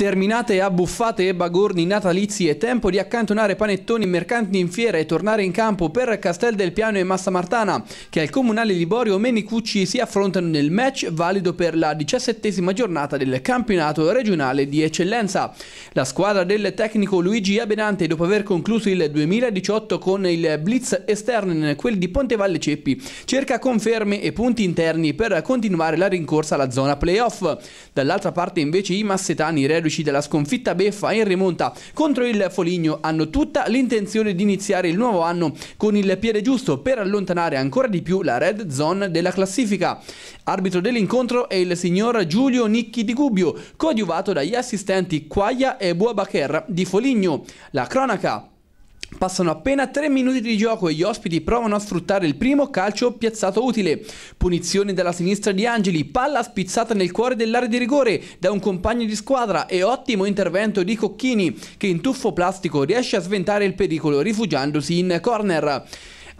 Terminate abbuffate e bagorni natalizi è tempo di accantonare panettoni mercanti in fiera e tornare in campo per Castel del Piano e Massa Martana, che al comunale Liborio Menicucci si affrontano nel match valido per la diciassettesima giornata del campionato regionale di eccellenza. La squadra del tecnico Luigi Abenante, dopo aver concluso il 2018 con il blitz esterno in quel di Pontevalle Ceppi, cerca conferme e punti interni per continuare la rincorsa alla zona playoff. Dall'altra parte invece i massetani reduci complici della sconfitta beffa in rimonta contro il Foligno hanno tutta l'intenzione di iniziare il nuovo anno con il piede giusto per allontanare ancora di più la red zone della classifica. Arbitro dell'incontro è il signor Giulio Nicchi di Gubbio, coadiuvato dagli assistenti Quaglia e Buabacher di Foligno. La cronaca Passano appena 3 minuti di gioco e gli ospiti provano a sfruttare il primo calcio piazzato utile. Punizione dalla sinistra di Angeli, palla spizzata nel cuore dell'area di rigore da un compagno di squadra e ottimo intervento di Cocchini che in tuffo plastico riesce a sventare il pericolo rifugiandosi in corner.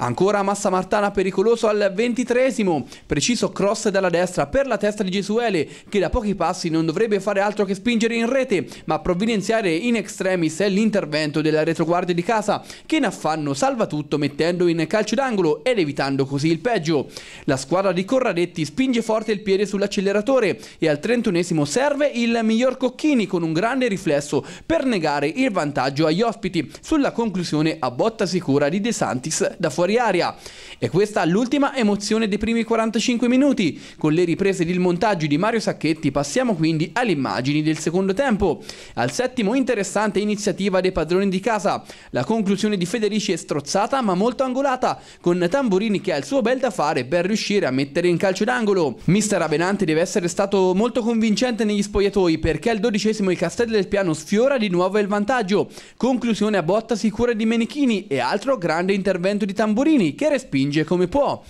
Ancora Massa Martana pericoloso al ventitresimo, preciso cross dalla destra per la testa di Gesuele che da pochi passi non dovrebbe fare altro che spingere in rete ma provvidenziare in extremis è l'intervento della retroguardia di casa che in affanno salva tutto mettendo in calcio d'angolo ed evitando così il peggio. La squadra di Corradetti spinge forte il piede sull'acceleratore e al trentunesimo serve il miglior Cocchini con un grande riflesso per negare il vantaggio agli ospiti sulla conclusione a botta sicura di De Santis da fuori fuori aria. E questa l'ultima emozione dei primi 45 minuti. Con le riprese del montaggio di Mario Sacchetti passiamo quindi alle immagini del secondo tempo. Al settimo interessante iniziativa dei padroni di casa. La conclusione di Federici è strozzata ma molto angolata, con Tamburini che ha il suo bel da fare per riuscire a mettere in calcio d'angolo. Mister Abenante deve essere stato molto convincente negli spogliatoi perché al dodicesimo il Castello del Piano sfiora di nuovo il vantaggio. Conclusione a botta sicura di Menichini e altro grande intervento di Tamburini Tamburini che respinge come può.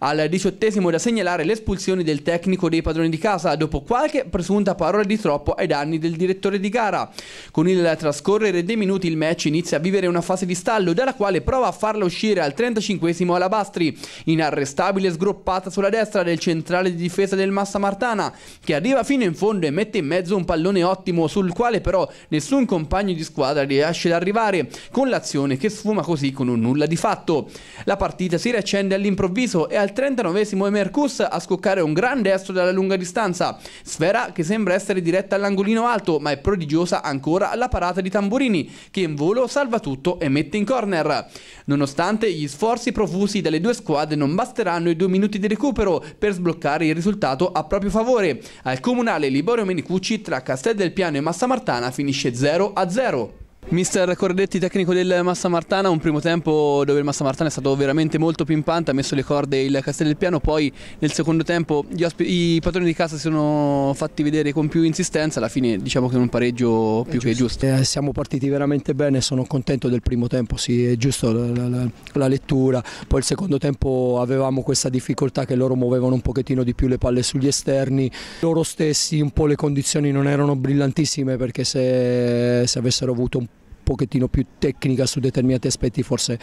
Al diciottesimo da segnalare l'espulsione del tecnico dei padroni di casa dopo qualche presunta parola di troppo ai danni del direttore di gara. Con il trascorrere dei minuti il match inizia a vivere una fase di stallo dalla quale prova a farla uscire al 35esimo Alabastri, inarrestabile sgroppata sulla destra del centrale di difesa del Massa Martana, che arriva fino in fondo e mette in mezzo un pallone ottimo sul quale però nessun compagno di squadra riesce ad arrivare, con l'azione che sfuma così con un nulla di fatto. La partita si riaccende all'improvviso e al al 39esimo è Mercus a scoccare un gran destro dalla lunga distanza. Sfera che sembra essere diretta all'angolino alto, ma è prodigiosa ancora la parata di Tamburini, che in volo salva tutto e mette in corner. Nonostante gli sforzi profusi dalle due squadre non basteranno i due minuti di recupero per sbloccare il risultato a proprio favore. Al comunale Liborio Menicucci tra Castel del Piano e Massa Martana finisce 0 0. Mister Cordetti, tecnico del Massa Martana, un primo tempo dove il Massa Martana è stato veramente molto pimpante, ha messo le corde il Castel del Piano, poi nel secondo tempo i padroni di casa si sono fatti vedere con più insistenza, alla fine diciamo che è un pareggio più giusto. che giusto. Eh, siamo partiti veramente bene, sono contento del primo tempo, sì è giusto la, la, la, lettura, poi il secondo tempo avevamo questa difficoltà che loro muovevano un pochettino di più le palle sugli esterni, loro stessi un po' le condizioni non erano brillantissime perché se, se avessero avuto un pochettino più tecnica su determinati aspetti forse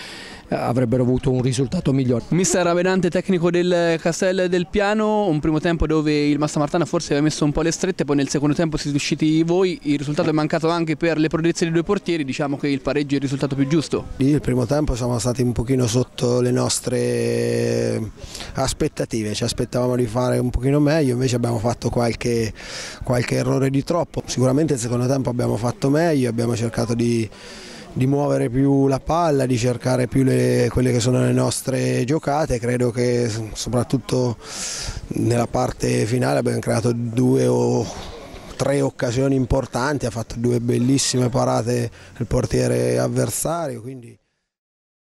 eh, avrebbero avuto un risultato migliore. Mister Avenante, tecnico del Castel del Piano, un primo tempo dove il Massa Martana forse aveva messo un po' le strette, poi nel secondo tempo siete usciti voi, il risultato è mancato anche per le prodezze dei due portieri, diciamo che il pareggio è il risultato più giusto. Il primo tempo siamo stati un pochino sotto le nostre eh, aspettative, ci aspettavamo di fare un pochino meglio, invece abbiamo fatto qualche, qualche errore di troppo, sicuramente il secondo tempo abbiamo fatto meglio, abbiamo cercato di di muovere più la palla, di cercare più le, quelle che sono le nostre giocate. Credo che soprattutto nella parte finale abbiamo creato due o tre occasioni importanti, ha fatto due bellissime parate il portiere avversario. Quindi...